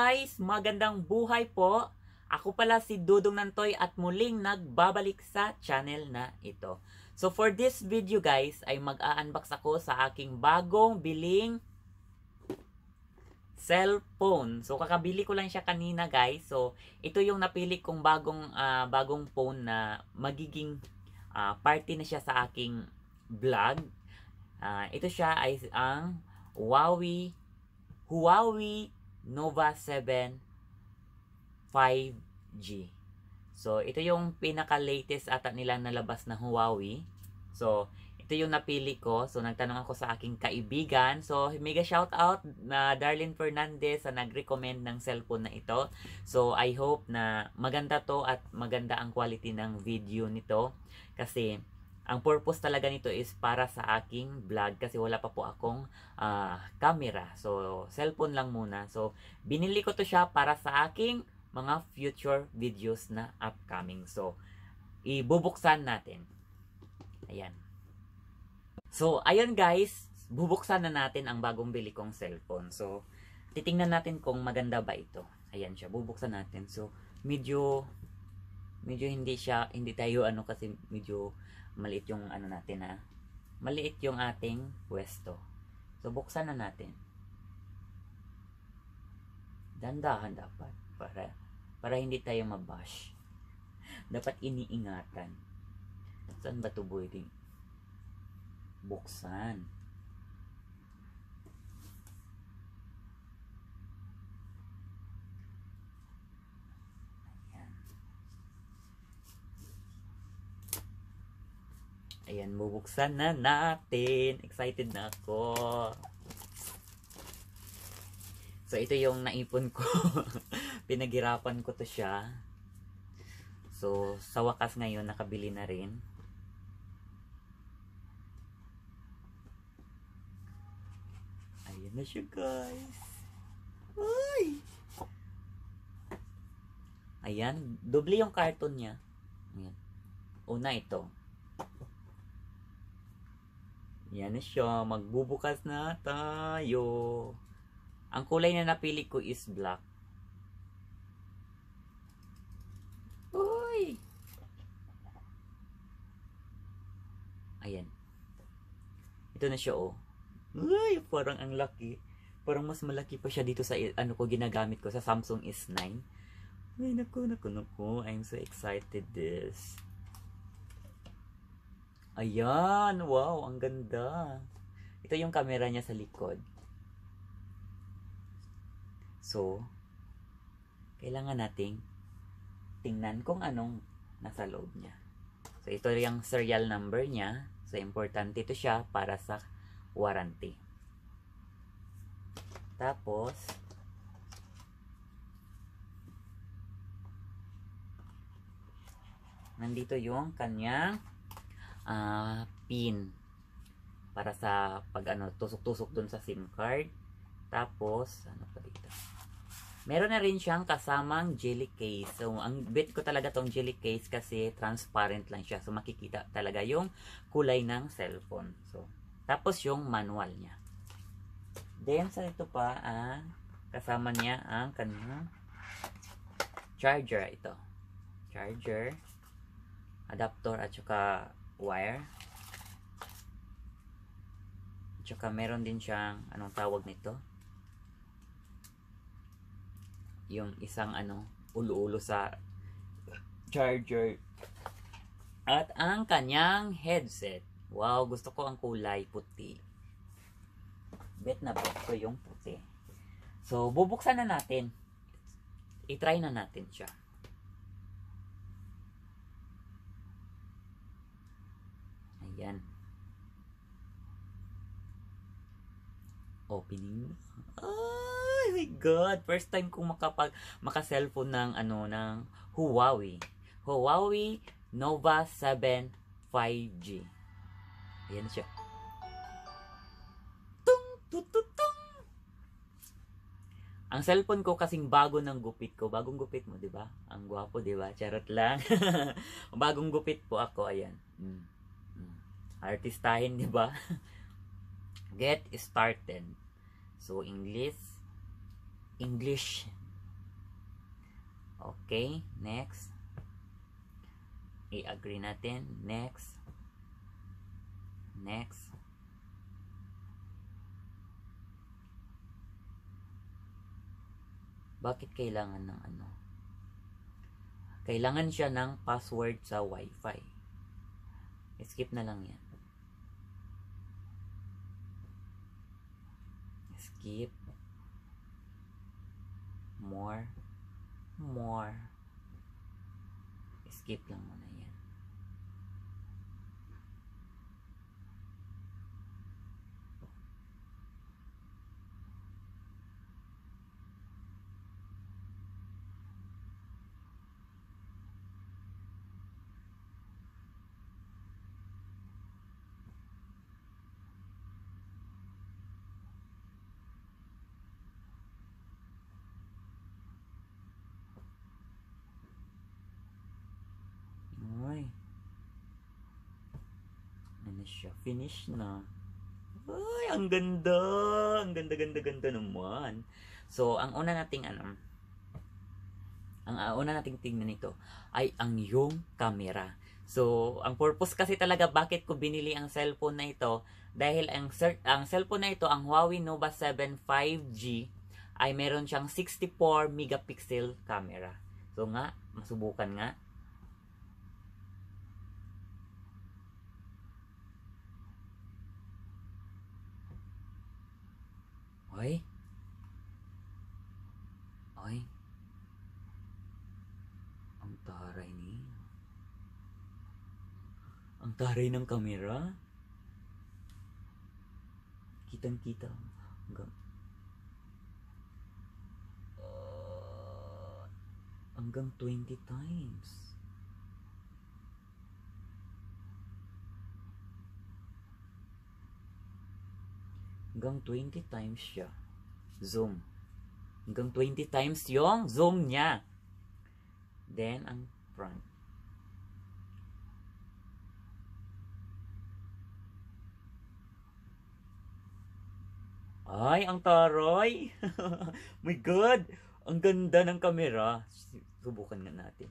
guys! Magandang buhay po! Ako pala si Dudong Nantoy at muling nagbabalik sa channel na ito. So for this video guys ay mag-unbox ako sa aking bagong biling cellphone. So kakabili ko lang siya kanina guys. So ito yung napili kong bagong uh, bagong phone na magiging uh, party na siya sa aking vlog. Uh, ito siya ay ang Huawei Huawei Nova 7 5G. So, ito yung pinaka-latest ata nilang nalabas na Huawei. So, ito yung napili ko. So, nagtanong ako sa aking kaibigan. So, mega shout out na Darlene Fernandez sa nag-recommend ng cellphone na ito. So, I hope na maganda to at maganda ang quality ng video nito. Kasi, ang purpose talaga nito is para sa aking vlog kasi wala pa po akong uh, camera. So, cellphone lang muna. So, binili ko to siya para sa aking mga future videos na upcoming. So, ibubuksan natin. Ayan. So, ayun guys, bubuksan na natin ang bagong bili kong cellphone. So, titingnan natin kung maganda ba ito. Ayan siya, bubuksan natin. So, medyo medyo hindi siya hindi tayo ano kasi medyo maliit yung ano natin na maliit yung ating pwesto so buksan na natin dandahan dapat para para hindi tayo mabash dapat iniingatan saan ba 'to pwedeng buksan Ayan, bubuksan na natin. Excited na ako. So, ito yung naipon ko. Pinaghirapan ko to siya. So, sa wakas ngayon, nakabili na rin. Ayan na siya, guys. Ay! Ayan, doble yung carton niya. Ayan. Una ito. Yan na siya. Magbubukas na tayo. Ang kulay na napili ko is black. Uy! Ayan. Ito na siya oh. Uy! Parang ang laki. Parang mas malaki pa siya dito sa ano ko ginagamit ko sa Samsung S9. Ay naku naku naku. I'm so excited this. Ayan, wow, ang ganda. Ito yung camera niya sa likod. So, kailangan nating tingnan kung anong nasa loob niya. So, ito yung serial number niya. So, importante ito siya para sa warranty. Tapos, nandito yung kanyang uh, pin para sa pag ano tusok-tusok dun sa SIM card. Tapos ano pa dito? Meron na rin siyang kasamang jelly case. So, ang bet ko talaga tong jelly case kasi transparent lang siya. So, makikita talaga yung kulay ng cellphone. So, tapos yung manual niya. Then, sa ito pa, ah, kasama niya ang kanyang charger. Ito. Charger, adapter, at saka wire. Tsaka meron din siyang anong tawag nito? Yung isang ano, ulo-ulo sa charger. At ang kanyang headset. Wow, gusto ko ang kulay puti. Bet na bet ko yung puti. So, bubuksan na natin. I-try na natin siya. Ayan. Opening. Oh my God! First time kong makapag, maka-cellphone ng, ano, ng Huawei. Huawei Nova 7 5G. Ayan siya. Tung, tut, tut, tung. Ang cellphone ko kasing bago ng gupit ko. Bagong gupit mo, di ba? Ang gwapo, di ba? Charot lang. Bagong gupit po ako, ayan. Mm artistahin, di ba? Get started. So, English. English. Okay, next. I-agree natin. Next. Next. Bakit kailangan ng ano? Kailangan siya ng password sa Wi-Fi. Skip na lang yan. keep more more skip lang muna yan Ay. Ano siya? Finish na. Ay, ang ganda! Ang ganda, ganda, ganda naman. So, ang una nating ano, ang uh, una nating tingnan nito ay ang yung camera. So, ang purpose kasi talaga bakit ko binili ang cellphone na ito dahil ang, ang cellphone na ito, ang Huawei Nova 7 5G ay meron siyang 64 megapixel camera. So nga, masubukan nga Okay? Okay? Ang taray ni... Ang taray ng kamera? Kitang-kita. Hanggang... Uh, hanggang 20 times. hanggang 20 times siya zoom. Hanggang 20 times yung zoom niya. Then, ang front. Ay, ang taroy! My God! Ang ganda ng camera Subukan nga natin.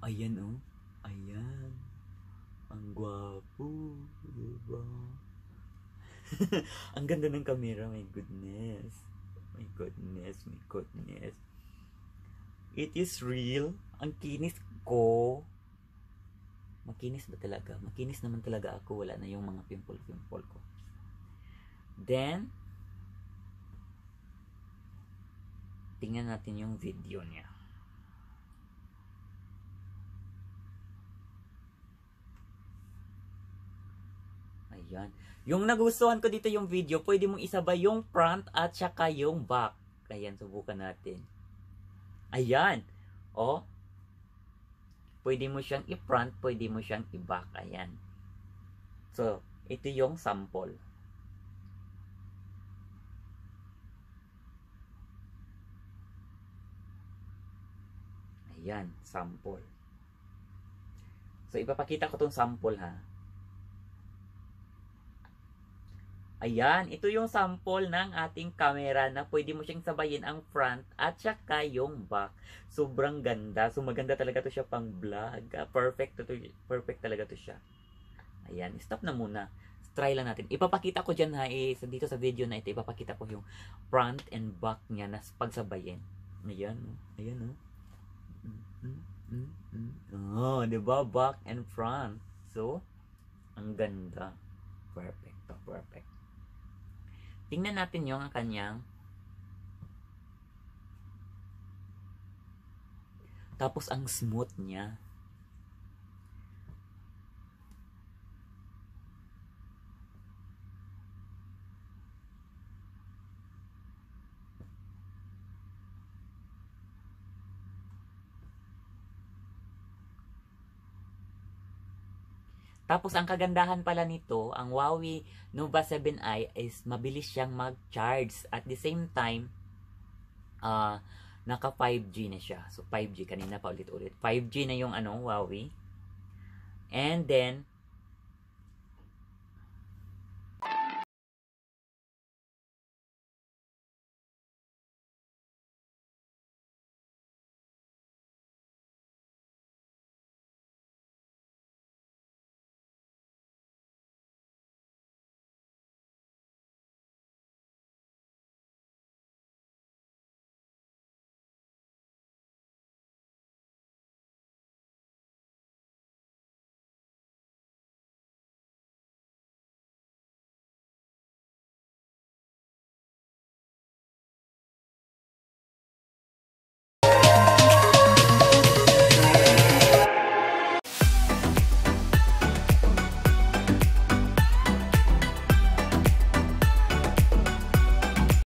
Ayan oh. Ayan. Ang gwapo. Diba? Ang ganda ng camera. My goodness. My goodness. My goodness. It is real. Ang kinis ko. Makinis ba talaga? Makinis naman talaga ako. Wala na yung mga pimple-pimple ko. Then, tingnan natin yung video niya. Ayan. Yung nagustuhan ko dito yung video, pwede mong isabay yung front at saka yung back. Ayan, subukan natin. Ayan. O. Oh. Pwede mo siyang i-front, pwede mo siyang i-back. Ayan. So, ito yung sample. Ayan, sample. So, ipapakita ko tong sample ha. Ayan, ito yung sample ng ating camera na pwede mo siyang sabayin ang front at saka yung back. Sobrang ganda. So maganda talaga to siya pang vlog. Ah, perfect, to, perfect talaga to siya. Ayan, stop na muna. Try lang natin. Ipapakita ko dyan ha, eh, dito sa video na ito, ipapakita ko yung front and back niya na pagsabayin. Ayan, oh. ayan o. Oh. Mm, mm, mm, oh, di ba? Back and front. So, ang ganda. Perfect, perfect. Tingnan natin yung ang kanyang tapos ang smooth niya. Tapos ang kagandahan pala nito, ang Huawei Nova 7i is mabilis siyang mag-charge. At the same time, uh, naka 5G na siya. So 5G kanina pa ulit-ulit. 5G na yung ano, Huawei. And then